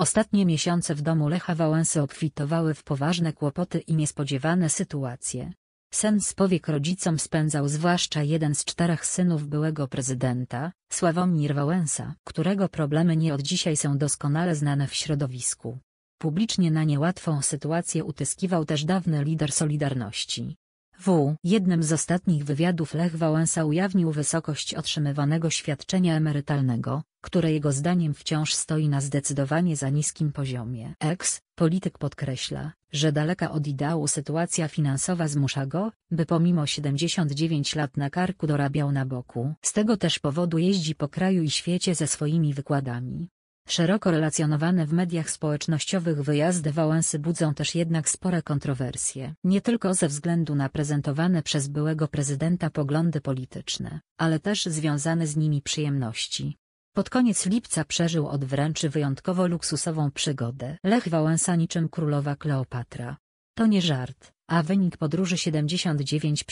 Ostatnie miesiące w domu Lecha Wałęsy obfitowały w poważne kłopoty i niespodziewane sytuacje. Sen z powiek rodzicom spędzał zwłaszcza jeden z czterech synów byłego prezydenta, Sławomir Wałęsa, którego problemy nie od dzisiaj są doskonale znane w środowisku. Publicznie na niełatwą sytuację utyskiwał też dawny lider Solidarności. W jednym z ostatnich wywiadów Lech Wałęsa ujawnił wysokość otrzymywanego świadczenia emerytalnego, które jego zdaniem wciąż stoi na zdecydowanie za niskim poziomie. Eks, polityk podkreśla, że daleka od ideału sytuacja finansowa zmusza go, by pomimo 79 lat na karku dorabiał na boku. Z tego też powodu jeździ po kraju i świecie ze swoimi wykładami. Szeroko relacjonowane w mediach społecznościowych wyjazdy Wałęsy budzą też jednak spore kontrowersje. Nie tylko ze względu na prezentowane przez byłego prezydenta poglądy polityczne, ale też związane z nimi przyjemności. Pod koniec lipca przeżył od wręczy wyjątkowo luksusową przygodę. Lech Wałęsa niczym królowa Kleopatra. To nie żart, a wynik podróży 79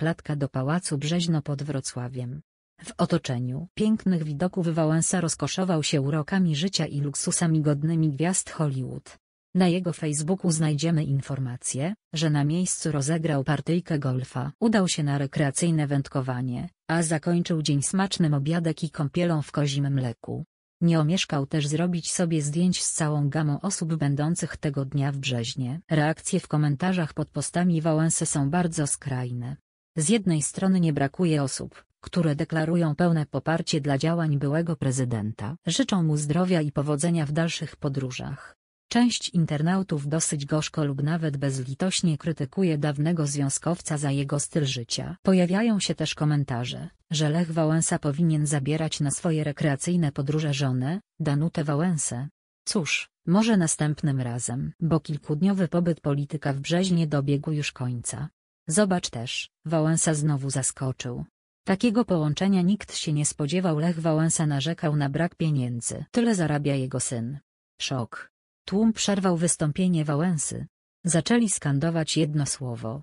latka do Pałacu Brzeźno pod Wrocławiem. W otoczeniu pięknych widoków Wałęsa rozkoszował się urokami życia i luksusami godnymi gwiazd Hollywood. Na jego Facebooku znajdziemy informację, że na miejscu rozegrał partyjkę golfa. Udał się na rekreacyjne wędkowanie, a zakończył dzień smacznym obiadek i kąpielą w kozim mleku. Nie omieszkał też zrobić sobie zdjęć z całą gamą osób będących tego dnia w Brzeźnie. Reakcje w komentarzach pod postami Wałęsy są bardzo skrajne. Z jednej strony nie brakuje osób, które deklarują pełne poparcie dla działań byłego prezydenta. Życzą mu zdrowia i powodzenia w dalszych podróżach. Część internautów dosyć gorzko lub nawet bezlitośnie krytykuje dawnego związkowca za jego styl życia. Pojawiają się też komentarze, że Lech Wałęsa powinien zabierać na swoje rekreacyjne podróże żonę, Danutę Wałęsę. Cóż, może następnym razem, bo kilkudniowy pobyt polityka w Brzeźnie dobiegł już końca. Zobacz też, Wałęsa znowu zaskoczył. Takiego połączenia nikt się nie spodziewał Lech Wałęsa narzekał na brak pieniędzy. Tyle zarabia jego syn. Szok. Tłum przerwał wystąpienie Wałęsy. Zaczęli skandować jedno słowo.